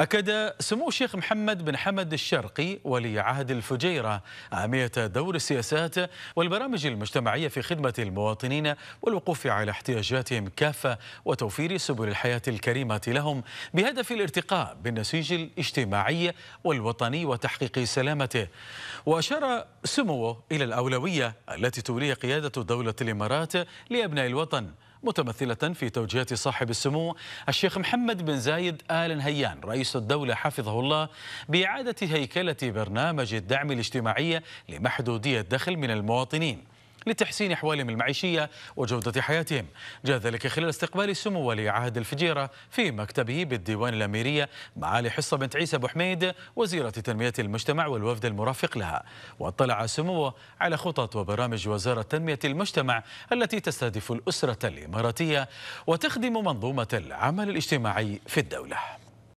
أكد سمو الشيخ محمد بن حمد الشرقي ولي عهد الفجيرة أهمية دور السياسات والبرامج المجتمعية في خدمة المواطنين والوقوف على احتياجاتهم كافة وتوفير سبل الحياة الكريمة لهم بهدف الارتقاء بالنسيج الاجتماعي والوطني وتحقيق سلامته وأشار سموه إلى الأولوية التي توليها قيادة دولة الإمارات لأبناء الوطن متمثلة في توجيهات صاحب السمو الشيخ محمد بن زايد آل نهيان رئيس الدولة حفظه الله بإعادة هيكلة برنامج الدعم الاجتماعي لمحدودية الدخل من المواطنين لتحسين أحوالهم المعيشية وجودة حياتهم جاء ذلك خلال استقبال سمو ولي عهد الفجيرة في مكتبه بالديوان الأميرية معالي حصة بنت عيسى أبو حميد وزيرة تنمية المجتمع والوفد المرافق لها واطلع سموه على خطط وبرامج وزارة تنمية المجتمع التي تستهدف الأسرة الإماراتية وتخدم منظومة العمل الاجتماعي في الدولة